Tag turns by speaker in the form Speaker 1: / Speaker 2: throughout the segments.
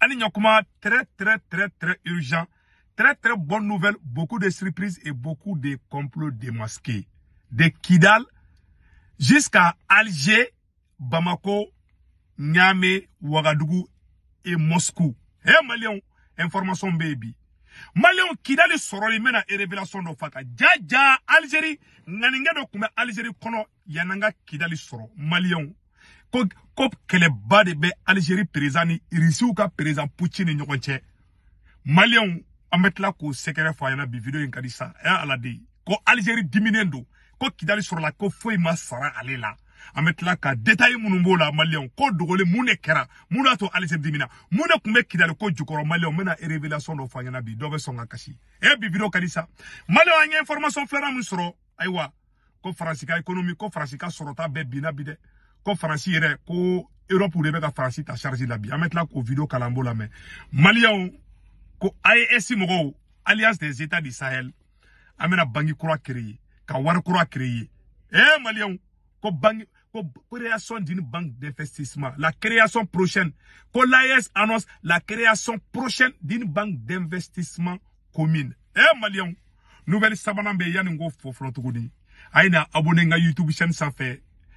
Speaker 1: Ali Nyokuma, très, très, très, très urgent. Très, très bonne nouvelle. Beaucoup de surprises et beaucoup de complots démasqués. De Kidal jusqu'à Alger, Bamako, Niamey, Ouagadougou et Moscou. Hey, eh, Malion, information baby. Malion, Kidal soroli mena et révélation de Faka. Dja ja, Algérie. Naninga do Algérie kono, yananga Kidal soro. Malion, ko ko de be algérie perezan ni ka perezan puci ni ɲɔgɔn cɛ maliyɛnw an k'o fo a bi video in kadisa di y'a ala de ko alizeri Diminendo. ko kidali la ko foi ma sara ale la an bɛ ka détail minnu la maliyɛnw ko dogolen mun de kɛra alise dimina mun ko tun bɛ kidali ko jukɔrɔ maliyɛnw mena e révélation do fo an na bi do bɛ songa ka e bi video kadisa. Malion sa information filanan musro. sɔrɔ ko faransi ka économie ko faransi ka sɔrɔta bɛɛ bi ko faransi irait, ko pourrait de France ta charge la bi an bɛ k'o video Kalambo an b'o ko alias alliance des états du sahel an bɛna bangi kura créer ka kura créer eh Malien, ko bangi ko création d'une banque d'investissement la création prochaine ko l'AES annonce la création prochaine d'une banque d'investissement commune eh Malion. nouvelle sabanambe, bɛ Fofron n k'o abonnez-vous à YouTube na youtube chaîne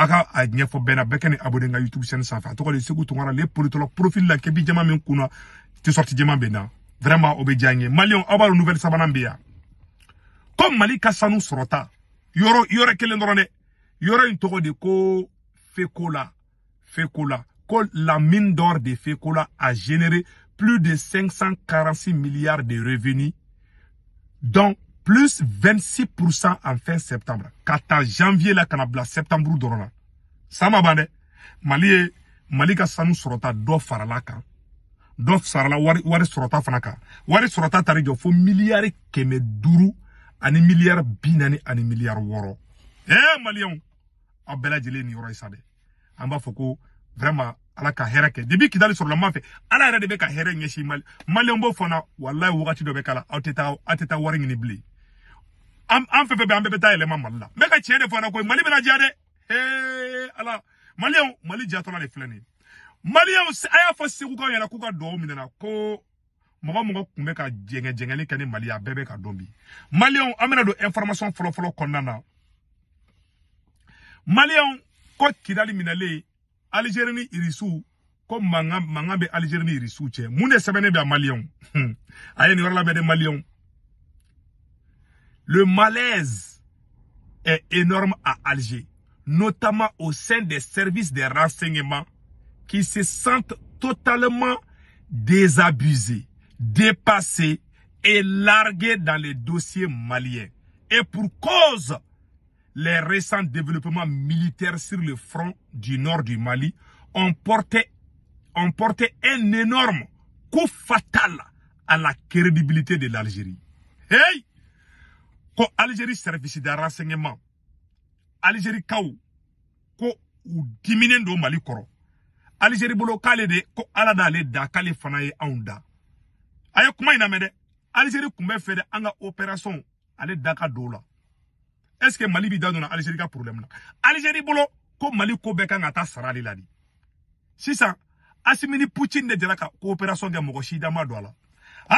Speaker 1: a ka a ɲɛfɔ bɛɛ na bɛɛ kɛ ni abonné n ka youtube chaîne sanfɛ a tɔgɔ de segu tunkara le politologue profil la kɛbi jɛman min kun na t-shirt bɛ na vraiment o bɛ diya n ye aw b'a dɔn nouvelle sabanan bɛ yan ko mali ka sanu sɔrɔta yɔrɔ yɔrɔ kelen dɔrɔn dɛ yɔrɔ in tɔgɔ de ko fekola fekola ko la mine d'or de fekola a généré plus de 546 milliards de revenus dont plus 26% en fin septembre Kata janvier la kanabla septembre dɔrɔn na ça ma bandé. mali mali ka sanu sɔrɔta dɔ farala kan dɔ sarala wari wari sorota fana wari sɔrɔta taari fo milliard kɛmɛ ani milliard binani ani milliard woro. Eh Malion, aw bɛɛ lajɛlen nin yɔrɔ vraiment ala ka hɛrɛ kɛ depuis kidali sur n b'a ala yɛrɛ de ka hɛrɛ ɲɛsin mali maliyɛnw b'o fɔ na la ateta am fɛn fɛn bɛ an bɛɛ bɛ dayɛlɛ ma mali la n bɛ ka tiɲɛ de fɔ a la koyi mali bɛna diya dɛ ee ala maliyɛnw mali jatɔla de filɛ nin se maliyɛnw a y'a fɔ segukaw ɲɛna k'u ka do mi na ko mɔgɔ mɔgɔ tun bɛ ka jenge jenge le ni mali ya bebe ka dɔn bi maliyɛnw an bɛna don information fɔlɔfɔlɔ kɔnɔna mali o ko kidali minɛlen algerie ni irisu ko manga manga be algerie ni irisu che mune de be bɛ a maliyɛnw hmm. a ye nin yɔrɔ labɛn dɛ maliyɛnw Le malaise est énorme à Alger, notamment au sein des services des renseignements qui se sentent totalement désabusés, dépassés et largués dans les dossiers maliens. Et pour cause, les récents développements militaires sur le front du nord du Mali ont porté, ont porté un énorme coup fatal à la crédibilité de l'Algérie. Hey ko Algérie service de renseignement Algérie kaw ko u diminen do Mali koro Algérie bolo k'ale de ko ala d'ale da k'ale fana ye anw da a ye kuma in lamɛn dɛ Algérie kun bɛ de an opération ale da ka don la est ce que Mali bi da na Algérie ka problème na Algérie bolo ko Mali ko bɛɛ kan ka sarali sara ale la de sisan Asimini Poutine de jɛra ka opération de mokoshi si da ma don la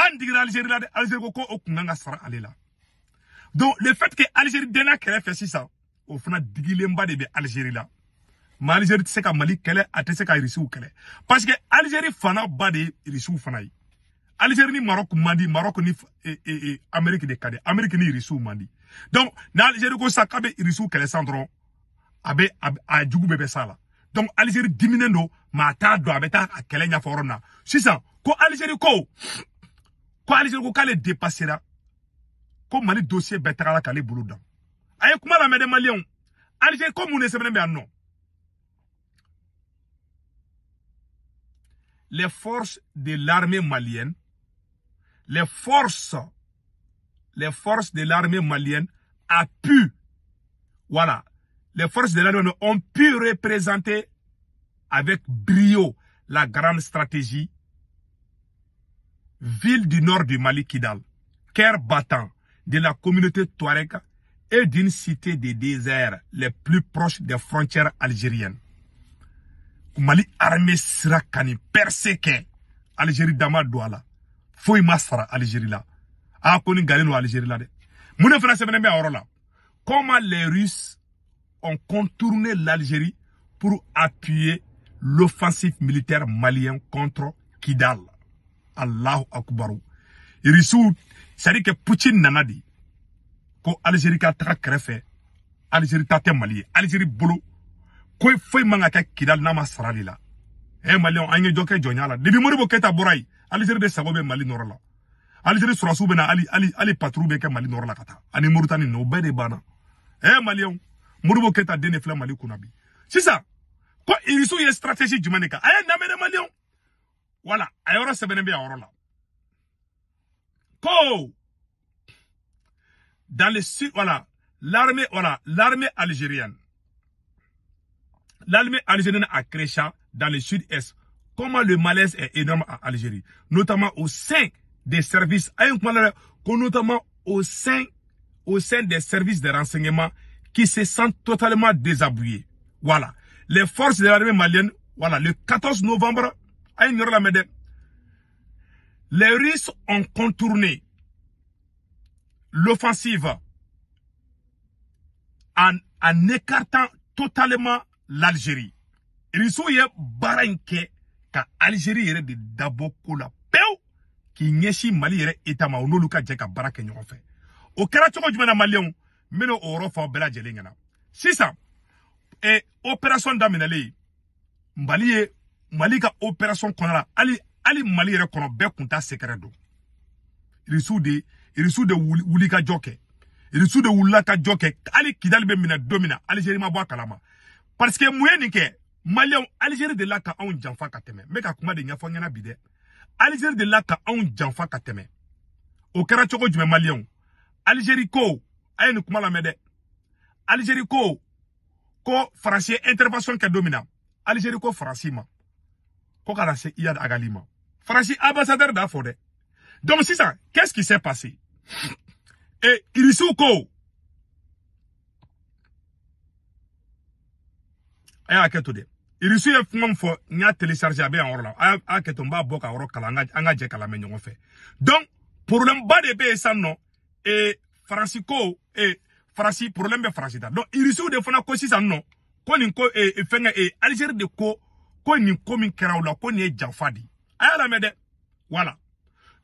Speaker 1: an digira Algérie la de Algérie ko ko okunga kun kan sara ale la donc le fait que Algérie dɛnna kɛrɛfɛ sisan au fana a de bɛ Algérie là mais Algérie tɛ comme ka Mali est a tɛ se ka quelle est parce que Algérie fana bade, de ye fana Algérie ni Maroc Mandi, Maroc ni eh, eh, eh, Amérique de cadres Amérique ni Irisiw Mandi. donc n'Algérie ko ça, k'a bɛ Irisiw kɛlɛ san dɔrɔn a bɛ a jugu donc Algérie diminue don mais t'a dɔn a bɛ taa a kɛlɛ ɲɛfɔ yɔrɔ min na sisan ko Algérie ko ko Algérie ko k'ale dépassera comme mali dossier les forces de l'armée malienne les forces les forces de l'armée malienne a pu voilà les forces de l'armée ont pu représenter avec brio la grande stratégie ville du nord du Mali Kidal Kerbatan de la communauté Touareg et d'une cité des déserts les plus proches des frontières algériennes. Mali armée sera kani Algérie d'Amadouala douala. Foy Algérie là. A koni Algérie là de. Moune fana à là. Comment les Russes ont contourné l'Algérie pour appuyer l'offensive militaire malienne contre Kidal. Allahu Akbar. Irissou c'est-à-dire que Poutine nana de ko Algérie ka taga kɛrɛfɛ Algérie ta tɛ Mali ye Algérie bolo boulot. foyi man ka que Kidal n'a ma la e eh, maliyɛnw an ye dɔ kɛ jɔnya la depuis Modibo Keyita bɔra yen Algérie de sago Mali nɔrɔ la Algérie sɔrɔsiw bɛ na hali hali hali patrouille bɛ Mali la taa ani Mauritanie ninnu o bɛɛ de banna e eh, maliyɛnw Modibo Keyita den de filɛ Mali kunna bi sisan ko irisiw stratégie jumɛn de kan a ye lamɛn ne maliyɛnw wala a yɔrɔ sɛbɛnnen bɛ Dans le sud, voilà, l'armée, voilà, l'armée algérienne. L'armée algérienne A dans le sud-est. Comment le malaise est énorme en Algérie. Notamment au sein des services, notamment au sein, au sein des services de renseignement qui se sentent totalement désabouillés. Voilà. Les forces de l'armée malienne, voilà, le 14 novembre, à une heure la les Russes ont contourné l'offensive en, en, écartant totalement l'Algérie. Ils ye baara in kɛ ka Algérie yɛrɛ de dabɔ ko la pewu k'i ɲɛsin Mali yɛrɛ à ma o n'olu ka jɛ ka baara kɛ ɲɔgɔn fɛ. O kɛra cogo jumɛn na maliyɛnw n bɛna o yɔrɔ C'est ça. Et opération d'amener Mali ye Mali ka opération qu'on a. hali Ali mali yɛrɛ kɔnɔ bɛɛ kun Il de irisu de wuli ka irisu de est ka ali kɛ kidali dominant, minɛ don min kalama parce que mun ye nin de la ka anw janfa ka tɛmɛ de nyafo n na bi dɛ de la ka anw janfa o kɛra cogo jumɛn maliyɛnw ko a kuma ko ko intervention kɛ dominant. min ko ko se iyad Faransi ambassadeur da fɔ dɛ donc ça. qu'est-ce qui s'est passé et irisiw Aya a y'a hakɛ to dɛ irisiw télécharger a bɛ yan yɔrɔ la a y'a hakɛ to n b'a donc problème ba de bɛ yen et Faransi ko et Faransi problème de Faransi donc irisiw de fana ko non? nɔ ko e, ko fɛnkɛ Algérie de ko ko nin ko min kɛra la ko nin ye voilà.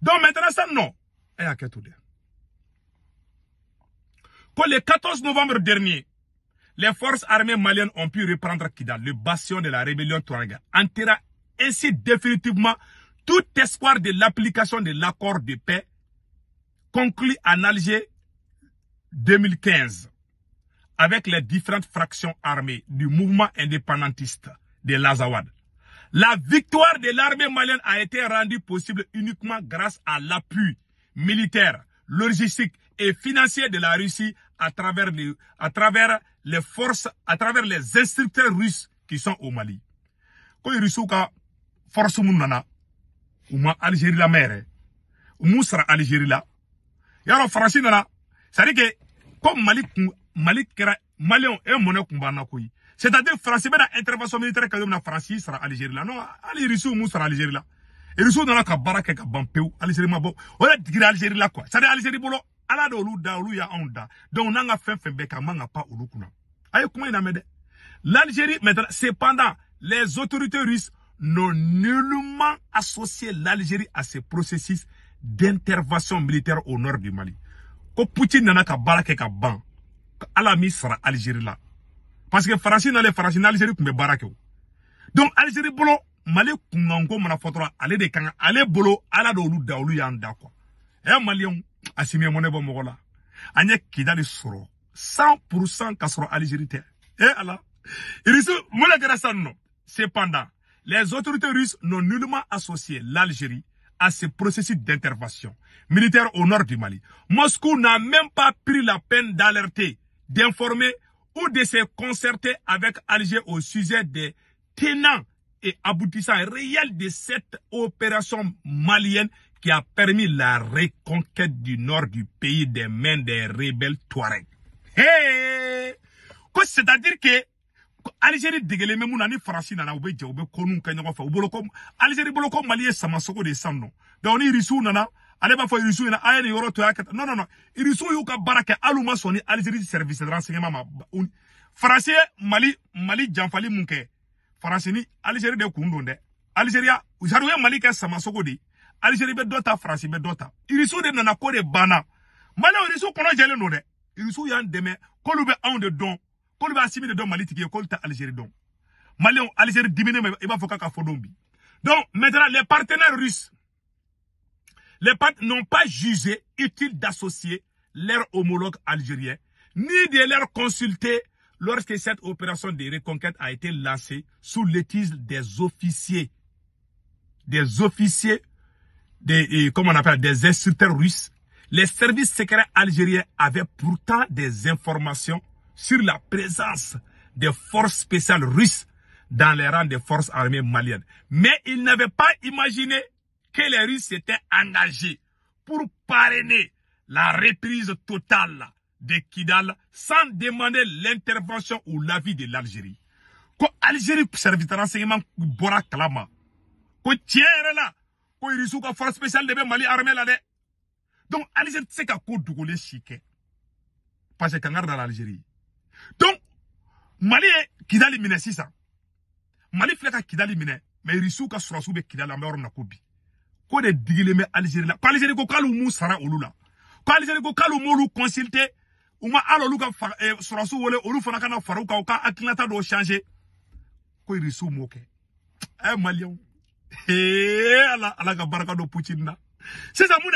Speaker 1: Donc maintenant ça non. A eh, le 14 novembre dernier, les forces armées maliennes ont pu reprendre Kidal, le bastion de la rébellion Touareg, enterra ainsi définitivement tout espoir de l'application de l'accord de paix conclu en Alger 2015 avec les différentes fractions armées du mouvement indépendantiste de l'Azawad. La victoire de l'armée malienne a été rendue possible uniquement grâce à l'appui militaire, logistique et financier de la Russie à travers les, à travers les forces, à travers les instructeurs russes qui sont au Mali. Ko la force ou m'a Algérie la mer, musra Algérie la. Yaro Francis là. c'est-à-dire que comme Mali, Mali kera, Mali on est monnaie kumbana c'est-à-dire, Faransi dans intervention militaire que même, la France, sera sera là la non hali Irisiw m'u sara Aligérie là et nana ka la kɛ ka ban pewu Aligérie ma beau on a y Algérie là quoi c'est à dire boulot. bolo la de olu y'a Honda. donc on fait, fɛn fɛn bɛɛ kɛ a man ka comment il a ye l'Algérie maintenant cependant les autorités russes n'ont nullement associé l'Algérie à ces processus d'intervention militaire au nord du Mali ko Poutine n'a qu'à baara kɛ ka ban sera mise sera parce que Français n'ale farasi Français, tun bɛ donc l'Algérie, bolo mali kunkanko a fɔ dɔrɔn ale de kan bolo ala d'olu da olu y'an quoi Et eh, maliyɛnw a simiyɛ mɔnɛ mogola. Anya kidali sɔrɔ cent pour cent eh, cependant les autorités russes n'ont nullement associé l'Algérie à ce processus d'intervention militaire au nord du Mali. Moscou n'a même pas pris la peine d'alerter, d'informer ou de se concerter avec Alger au sujet des tenants et aboutissants réels de cette opération malienne qui a permis la reconquête du nord du pays des mains des rebelles Touareg. Hey! C'est-à-dire que Algérie dégèle me mun français Faransi nana u de de Allez b'a fɔ irisiw ɲɛna a ye nin to non non non Il y'u ka baraka, Aluma Soni, u service de renseignement mali mali janfali Mounke. Français, faransi ni alizeri de kun Algeria, dɛ alizeriya zari mali kɛ samasogo de ye alizeri bɛ dɔ ta faransi bɛ de nana ko de bana. maliyɛnw irisiw kɔnɔ jɛlen don dɛ irisiw y'an dɛmɛ k'olu bɛ anw de don. k'olu bɛ asimi de dɔn mali tigi ye k'olu tɛ alizeri dɔn maliyɛnw Algérie diminen bɛ i b'a fɔ k'a don donc maintenant les partenaires russes les pattes n'ont pas jugé utile d'associer leurs homologues algériens, ni de leur consulter lorsque cette opération de reconquête a été lancée sous l'étise des officiers, des officiers, des, comment on appelle, des instructeurs russes. Les services secrets algériens avaient pourtant des informations sur la présence des forces spéciales russes dans les rangs des forces armées maliennes. Mais ils n'avaient pas imaginé que les Russes s'étaient engagés pour parrainer la reprise totale de Kidal sans demander l'intervention ou l'avis de l'Algérie. Quand Algérie de renseignement bora Quand là, force spéciale de Mali armée Donc c'est Parce que dans l'Algérie. Donc Mali Kidal 6 Mali fait Kidal mais irisu Kidal ko de digilen bɛ Quand la ko alizeri ko sera m'u sara olu la ko alizeri ko k'alu m'olu consulter u ma hali olu ka eh, un wele olu fana kana fara u kan ka changer Quoi irisiw m'o kɛ Malion. Eh ee ala ala ka barika don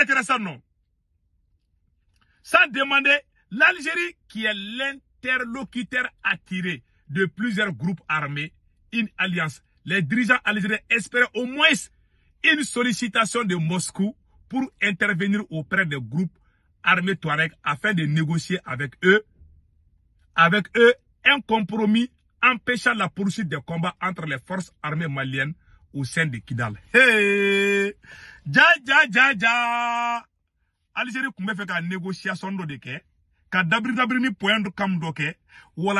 Speaker 1: intéressant, non sans demander l'Algérie qui est l'interlocuteur attiré de plusieurs groupes armés une alliance les dirigeants algériens espéraient au moins une sollicitation de Moscou pour intervenir auprès des groupes armés Touareg afin de négocier avec eux, avec eux un compromis empêchant la poursuite des combats entre les forces armées maliennes au sein de Kidal. Hey! Ja, ja, ja, ja! Algérie fait négociation de ka dabri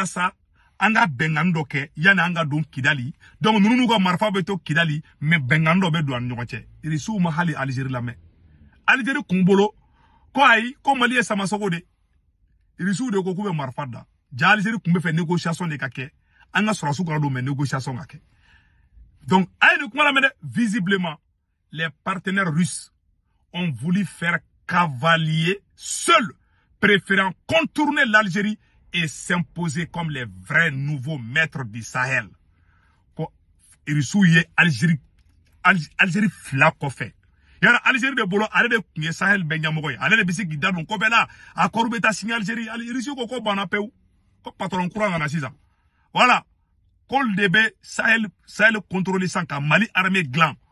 Speaker 1: ça. Anga ka bɛnkan dɔ kɛ don kidali donc nous nous ka marifa bɛ kidali mais bengando be bɛ don an ni ɲɔgɔn cɛ irisiw ma hali alizeri lamɛn ko ayi ko mali ye samasogo de irisiw de ko k'u bɛ marifa da ja alizeri kun bɛ fɛ négociation de ka Anga an ka sɔrɔsiw kana don mais négociation ka donc a ye nin kuma visiblement les partenaires russes ont voulu faire cavalier seul préférant contourner l'Algérie et s'imposer comme les vrais nouveaux maîtres du Sahel. Irisuye Algérie, Algérie algerie kɔfɛ. fait Algérie de bolo ale de boulogne Sahel bɛɛ allez de bɛ se k'i da don ko bɛɛ à A kɔrɔ bɛ taa sini Algérie. ko ko patron kura en saison. Voilà. Col de bɛ Sahel, Sahel contrôlé sans qu'à Mali armé gland.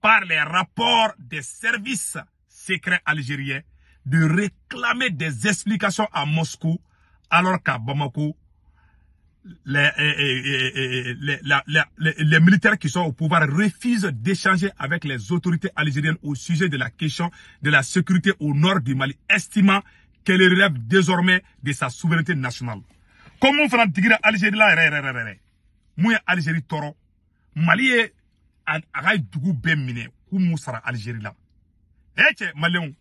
Speaker 1: par les rapports des services secrets algériens de réclamer des explications à Moscou alors qu'à Bamako, les, militaires qui sont au pouvoir refusent d'échanger avec les autorités algériennes au sujet de la question de la sécurité au nord du Mali, estimant qu'elle relève désormais de sa souveraineté nationale. Comment on fait Algérie là, Algérie toro, Mali est a dugu bɛɛ minɛ k'u m'u sara Aligérie la e cɛ maliyɛnw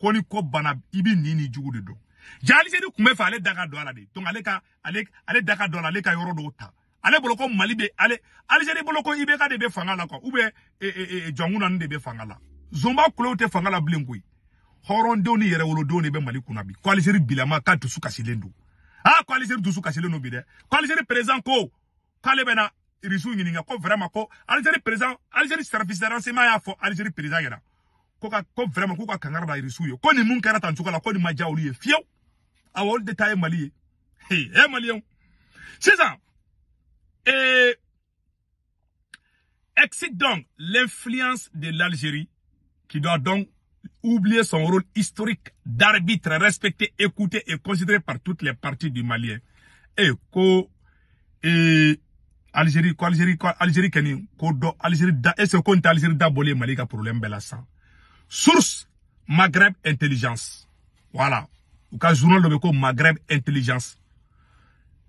Speaker 1: ko ni ko banna i bɛ nin ni jugu de dɔn ja Aligérie tun bɛ fɛ ale da ka don a la de donc ale ka ale ale da ka don a la ale ka yɔrɔ dɔw ta ale bolo ko Mali bɛ ale Aligérie bolo ko IBK de bɛ fanga la quoi ou bien e, e, e, e jɔnkuna ninnu de bɛ fanga la Zonba kulew tɛ fanga la bilen koyi hɔrɔndenw ni yɛrɛwolodenw de bɛ Mali kunna bi ko Aligérie bilama k'a dusu kasilen don ah ko Aligérie dusu kasilen don bi dɛ ko Aligérie président ko k'ale bɛ na irisiw ɲininka ko vraiment ko Algérie président Algérie service de renseignement y'a fɔ Algérie président ɲɛna ko ka ko vraiment k'u ka kangari da irisiw ye ko nin mun kɛra tan cogo la ko nin ma diya olu ye fiyewu awɔ olu de ta ye mali ye he e maliyɛnw sisan ee eh, excite donc l'influence de l'Algérie qui doit donc oublier son rôle historique d'arbitre respecté, écouté et considéré par toutes les parties du Malien. Et eh, ko, et eh, Algérie quoi Algérie quoi Algérie kɔni ko dɔ Algérie da ce qu'on ko Algérie d'abolir ye Mali problème bɛɛ ben, source Maghreb intelligence voilà ou cas, journal le bɛ Maghreb intelligence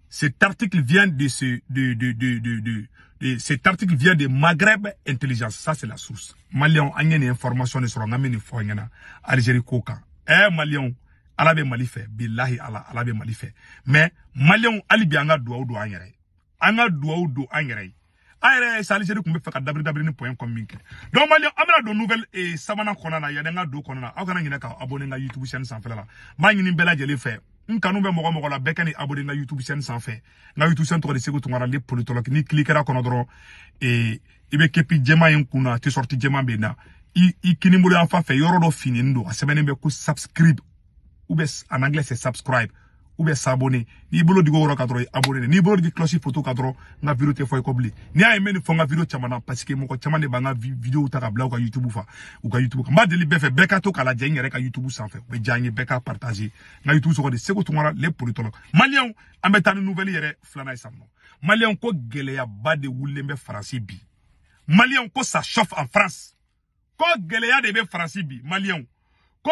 Speaker 1: cet article vient de ce de de de de de de cet article vient de Maghreb intelligence ça c'est la source malion an ye nin information de sɔrɔ n ka min nin Algérie quoi Eh, malion maliyɛnw ala Billahi Mali fɛ bilahi ala mais malion hali bi an doua duwawu an ka duwawu don an yɛrɛ ye an yɛrɛ ye salizeri tun bɛ fɛ ka dabiri dabiri ni pɔyɛn kɔn min kɛ donc mali an bɛna don nouvelle eh, sabanan kɔnɔna na yanni an ka don kɔnɔna na aw kana ɲinɛ ka abonné n ka youtube chaîne sanfɛla la n b'a ɲini bɛɛ lajɛlen fɛ n kanu bɛ mɔgɔ mɔgɔ la bɛɛ ka ni abonné n ka youtube chaîne sanfɛ n ka youtube chaîne tɔgɔ de Seku Tunkara le politologue ni cliquera kɔnɔ dɔrɔn eh, i bɛ kepi jɛman ye n kun na a tɛ sɔrɔti jɛman bɛ n na i, i kinibolo yanfan fɛ yɔrɔ dɔ finnen don a sɛbɛnnen bɛ ko subscribe ou bien en anglais c'est subscribe ou bien s'abonner. Ni du di cadre kadro abonner. Ni boulot du cloche photo kadro na vidéo te foi kobli. Ni a aimé fonga vidéo chamana parce que moko chamana de banga vidéo ta ou YouTube fa ou ka YouTube. Ma deli befe beka to kala jeng ka YouTube sans faire. Be beka partager. Na YouTube so de seko tumara les malion Malian, ametan ni nouvelle yere flana isamno. malion ko geleya ba de français bi. Malion ko sa chauffe en France. Ko geleya de be français bi. Malien ko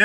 Speaker 1: Eh,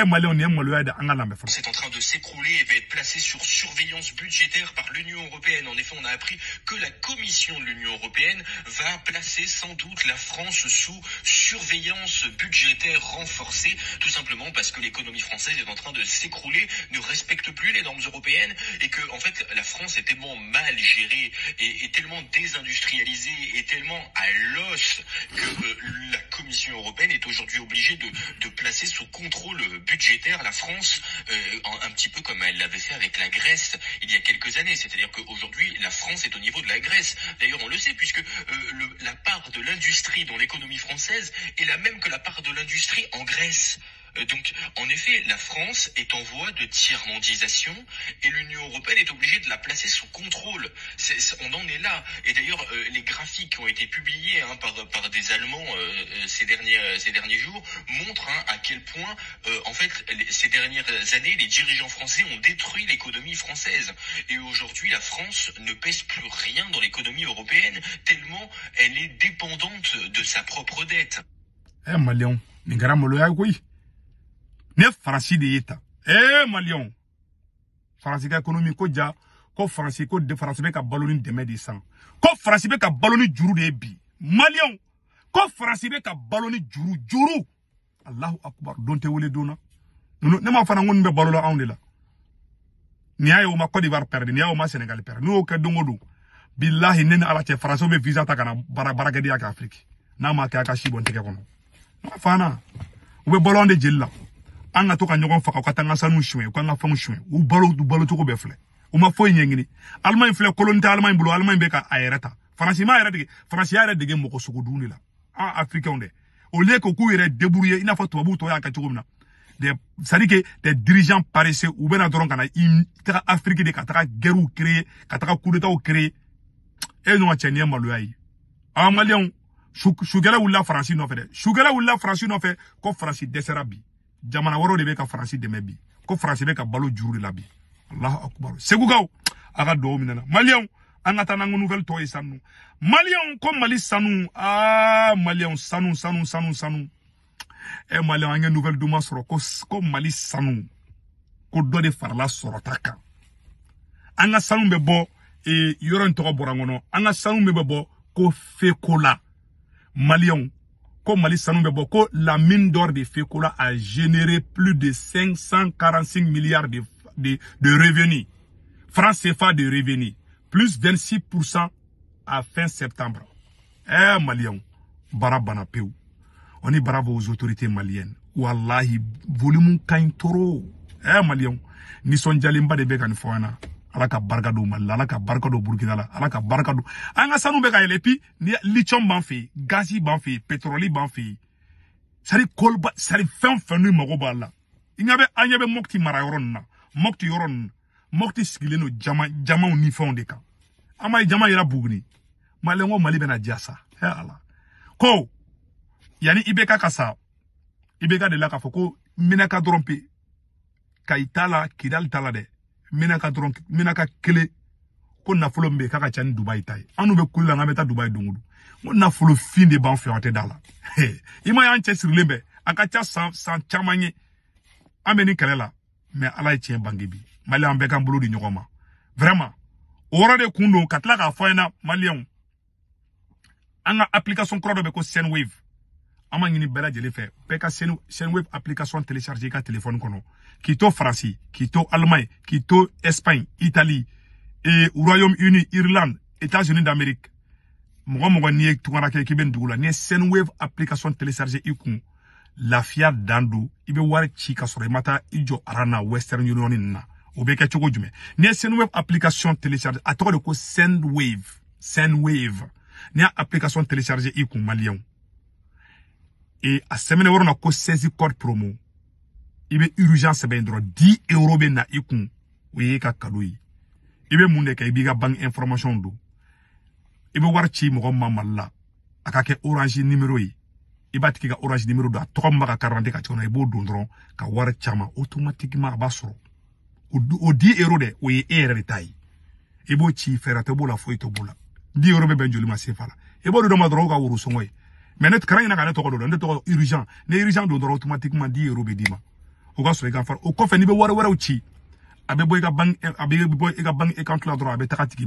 Speaker 1: C'est en train de s'écrouler et va être placé sur surveillance budgétaire par l'Union européenne.
Speaker 2: En effet, on a appris que la Commission de l'Union européenne va placer sans doute la France sous surveillance budgétaire renforcée, tout simplement parce que l'économie française est en train de s'écrouler, ne respecte plus les normes européennes et que, en fait, la France est tellement mal gérée et, tellement désindustrialisée et tellement à l'os que euh, la Commission européenne est aujourd'hui obligée de, de placer sous contrôle budgétaire, la France, euh, un petit peu comme elle l'avait fait avec la Grèce il y a quelques années. C'est-à-dire qu'aujourd'hui, la France est au niveau de la Grèce. D'ailleurs, on le sait, puisque euh, le, la part de l'industrie dans l'économie française est la même que la part de l'industrie en Grèce. Euh, donc, en effet, la France est en voie de tiers et l'Union européenne est obligée de la placer sous contrôle. on en est là. Et d'ailleurs, euh, les graphiques qui ont été publiés hein, par, des Allemands euh, ces, derniers, ces derniers jours montrent hein, à quel point, en fait, ces dernières années, les dirigeants français ont détruit l'économie française. Et aujourd'hui, la France ne pèse plus rien dans l'économie européenne, tellement
Speaker 1: elle est dépendante de sa propre dette. Eh, ne faransi de yeta. Eh malion. maliyɛnw faransi ka ekonomi ko ja ko faransi ko ka de Medisan. ko faransi bɛ ka de bi Malion. ko faransi bɛ ka balo Djuru, juru Allahu akbar. akubaru don tɛ ne m'a fana ko nin bɛ balola ni y'a ma cote d'ivoire ni y'a ma sénégal pɛrɛdi n'o y'o kɛ Billahi n'en a ala visa ta ka na baara Afrique. n'a ma kɛ a fana ou bɛ de an ka to ka ɲɔgɔn faga u ka taa an ka sanuw suɲɛ u ka an ka fɛnw suɲɛ u balo u balocogo bɛɛ filɛ u ma foyi ɲɛɲini alimaɲi filɛ koloni tɛ alimaɲi bolo alimaɲi bɛ ka a yɛrɛ ta faransi m'a yɛrɛ dege faransi y'a yɛrɛ dege mɔgɔ sogodun de la an africain dɛ au lieu que k'u yɛrɛ débrouiller i n'a fɔ tubabuw tɔ y'a kɛ cogo min na des c'est à dire que des dirigeants paresseux u bɛna dɔrɔn ka na i taga afrique de ka taga guerrew créer ka taga coup d'état créer e ɲɔgɔn cɛ nin ye maloya ye an maliyɛnw sugɛlɛ wulila faransi nɔfɛ dɛ sugɛlɛ wulila faransi nɔfɛ ko faransi dɛsɛra bi jamana wɛrɛw de bɛ ka faransi dɛmɛ bi ko faransi bɛ balo juru de la bi alahu akubaru segukaw a ka dɔw minɛna maliyɛnw an ka taa n'an nouvelle tɔ ye sanu maliyɛnw ko mali sanu aa maliyɛnw sanou sanou sanou sanu ɛ eh, maliyɛnw an ye nouvelle duman sɔrɔ ko ko mali sanu ko dɔ de farala sɔrɔta kan an ka sanu bɛ bɔ ee yɔrɔ in tɔgɔ bɔra ko fekola. la maliyɛnw comme mali la mine d'or de fekola a généré plus de 545 milliards de, de, revenus France CFA de revenus plus 26% à fin septembre eh malien bravo bana on oni est aux autorités maliennes wallahi volume kain toro eh malien ni son bɛ de Began Fouana. ala ka barika don mali la ala ka barika don burukina la ala ka barika sanu be ka yɛlɛ epi lithium b'an fɛ b'an fi b'an fi sari kolba sari fɛn fɛn n'u mago be, la be mokti bɛ mokti mara yoron na mokti yoron mokti jama ni fon de ka ama jama yera bugni malengo ko mali bɛna diya sa ala ko yani ibeka bɛ ka ka sa de la k'a foko ko ka dɔrɔn menaka dɔrɔn menaka kelen ko nafolo min bɛ k'a ka ca ni dubayi ta ye an n'u bɛ kulu la k'an bɛ taa dubayi don o don n ko nafolo fin de b'an fɛ yan o tɛ da la i ma y'an cɛ sirilen bɛɛ a ka ca san san caman ye an bɛ nin kɛlɛ la mɛ ala ye tiɲɛ bange bi maliyɛn bɛɛ k'an bolo di ɲɔgɔn ma vraiment o yɔrɔ de kun don ka tila k'a fɔ an ɲɛna maliyɛnw an ka application kura dɔ bɛ ko senwave Ama b'a ɲini bɛɛ lajɛlen fɛ sendwave application télécharger ka téléphone kono. Kito France, Kito Allemagne, Kito espagne Italie et royaume uni irlande états unis d'amérique mɔgɔ mɔgɔ n'i ek tungana kɛ k'i bɛ nin la n'i ye application télécharger i kun lafiya dan don i bɛ ka western union na obeka bɛ kɛ sendwave application télécharger a de ko sendwave sendwave n'i application télécharger i kun E asemene waron akos sezi kod promo, ebe urjans ebe indro, di eurobe na yukon, weye kakaloui. Ebe moun deke, ebi ga bang informasyon dou. Ebe war chi mou goman man la, akake oranji nimeroui, ebat ki ga oranji nimeroui da, tokomba ka karvande katikona, ebo dondron, ka war chaman, otomatikman abasron. Ou di eurode, weye eyer detay. Ebo chi feratebou la, foyetebou la. Di eurobe benjou li masifala. Ebo di domadron wakaworouson wey, mɛ ne kalan ɲɛna ka ne tɔgɔ don dɛ ne urgent ne urgent don automatiquement di euro bɛ d'i ma o ka sɔrɔ i ka fara o kɔfɛ n'i bɛ a bɛ bɔ i ka bank a bɛ bɔ i la droite, a bɛ taga tigi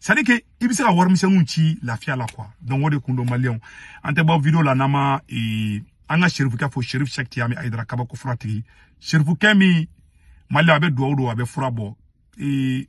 Speaker 1: c'est à dire que i bɛ se ka warimisɛnninw ci lafiya la quoi donc o de kun don maliyɛnw an tɛ bɔ video la nama et ee an ka serifu kɛ fo serif sɛk tiyami ayidara kabako fura tigi serifu kɛ min maliyɛn a bɛ duwawu don a bɛ fura bɔ ee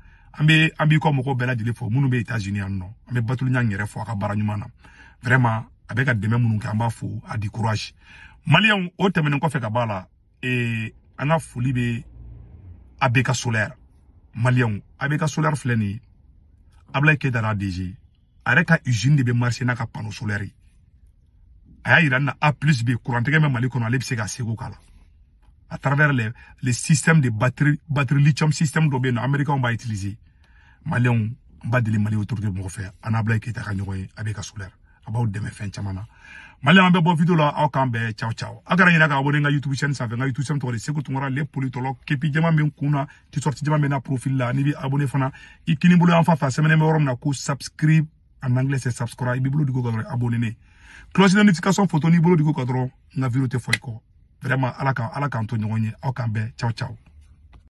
Speaker 1: an bɛ an b'i ka mɔgɔw bɛɛ lajɛlen fɔ minnu bɛ États-Unis yan nɔ an bɛ Batuluɲa yɛrɛ fɔ a ka baara ɲuman na vraiment a bɛ ka dɛmɛ minnu kɛ an b'a fo a di courage maliyɛnw o tɛmɛnen kɔfɛ ka b'a la ee an ka foli bɛ ABK Solaire maliyɛnw ABK Solaire filɛ nin ye Ablaye Keita n'a DG a yɛrɛ ka usine de bɛ marché n'a ka panneau solaire ye a y'a yira n na A+ bɛ yen kurantigɛ bɛ Mali kɔnɔ ale bɛ se ka seko k'a la à travers les, les systèmes de batterie, batterie lithium système dɔ bɛ yen nɔ américains b'a utiliser on va de les mali autour de mon On en bila keyita ka ɲɔgɔn ye a solaire à bord de fɛn caman na maliyɛn an bɛ bɔ vidéo là au k'an ben, ciao ciao ciao aw kana ɲinɛ k'a abonné n ka youtube chaîne sanfɛ n ka youtube chaîne tɔgɔ les politologues Tounkara le politologue kepi jɛman bɛ n kun na t-shirt profil là n'i abonné fana et qui bolo yan en fɛ a sɛbɛnnen bɛ na ko subscribe en anglais c'est subscribe et b'i du coup abonné cloche de notification photo n'i bolo du o kan n'a n ka vraiment à la campagne, à la camp tout le monde au campagne, ciao ciao